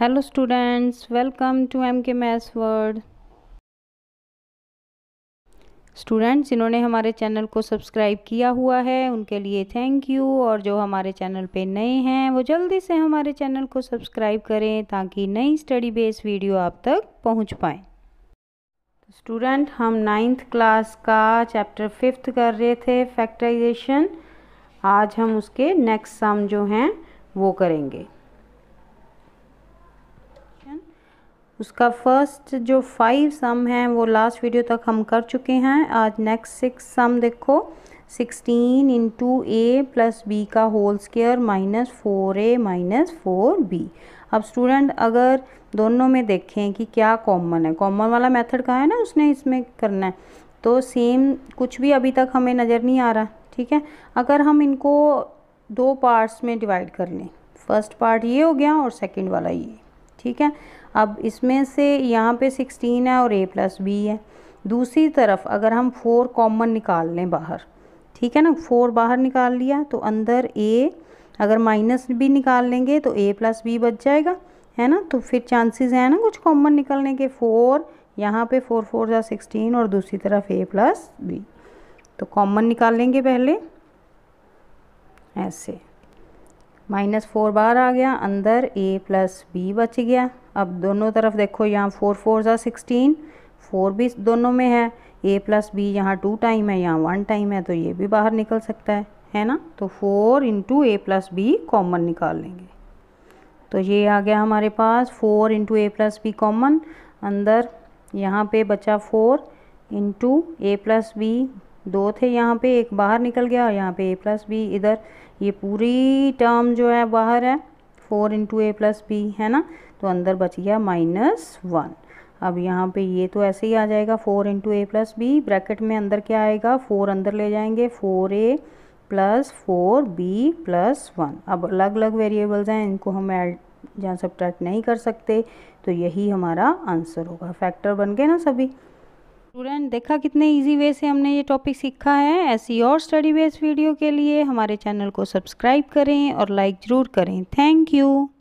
hello students welcome to M K maths world students जिन्होंने हमारे channel को subscribe किया हुआ है उनके लिए थैंक यू और जो हमारे चैनल पे नए हैं वो जल्दी से हमारे चैनल को सब्सक्राइब करें ताकि नई स्टडी बेस्ड वीडियो आप तक पहुंच पाए स्टूडेंट हम नाइन्थ क्लास का चैप्टर फिफ्थ कर रहे थे फैक्टराइजेशन आज हम उसके नेक्स्ट सम जो हैं वो करेंगे उसका फर्स्ट जो फाइव सम है वो लास्ट वीडियो तक हम कर चुके हैं आज नेक्स्ट सिक्स सम देखो sixteen into a plus b का whole square minus four a minus four b अब स्टूडेंट अगर दोनों में देखें कि क्या कॉमन है कॉमन वाला मेथड कहा है ना उसने इसमें करना है तो सेम कुछ भी अभी तक हमें नज़र नहीं आ रहा ठीक है अगर हम इनको दो पार्ट्स में डिवाइड कर लें फर्स्ट पार्ट ये हो गया और सेकंड वाला ये ठीक है अब इसमें से यहाँ पे सिक्सटीन है और ए प्लस बी है दूसरी तरफ अगर हम फोर कॉमन निकाल लें बाहर ठीक है ना फोर बाहर निकाल लिया तो अंदर ए अगर माइनस भी निकाल लेंगे तो ए प्लस बी बच जाएगा है ना तो फिर चांसेस हैं ना कुछ कॉमन निकलने के फोर यहाँ पे फोर फोर या सिक्सटीन और दूसरी तरफ ए प्लस बी तो कॉमन निकाल लेंगे पहले ऐसे माइनस फोर बाहर आ गया अंदर ए प्लस बी बच गया अब दोनों तरफ देखो यहाँ फोर फोर ज़ा सिक्सटीन फोर भी दोनों में है ए प्लस बी यहाँ टू टाइम है यहाँ वन टाइम है तो ये भी बाहर निकल सकता है है ना तो four into a plus b common निकाल लेंगे तो ये आ गया हमारे पास four into a plus b common अंदर यहाँ पे बचा four into a plus b दो थे यहाँ पे एक बाहर निकल गया और यहाँ पे ए प्लस बी इधर ये पूरी टर्म जो है बाहर है four into a plus b है ना तो अंदर बच गया माइनस वन अब यहाँ पे ये तो ऐसे ही आ जाएगा four into a plus b bracket में अंदर क्या आएगा फोर अंदर ले जाएंगे four a plus four b plus one अब अलग अलग वेरिएबल्स हैं इनको हम ऐड जहाँ सब्ट्रैक्ट नहीं कर सकते तो यही हमारा आंसर होगा फैक्टर बन गए ना सभी स्टूडेंट देखा कितने इजी वे से हमने ये टॉपिक सीखा है ऐसी और स्टडी बेस्ड वीडियो के लिए हमारे चैनल को सब्सक्राइब करें और लाइक ज़रूर करें थैंक यू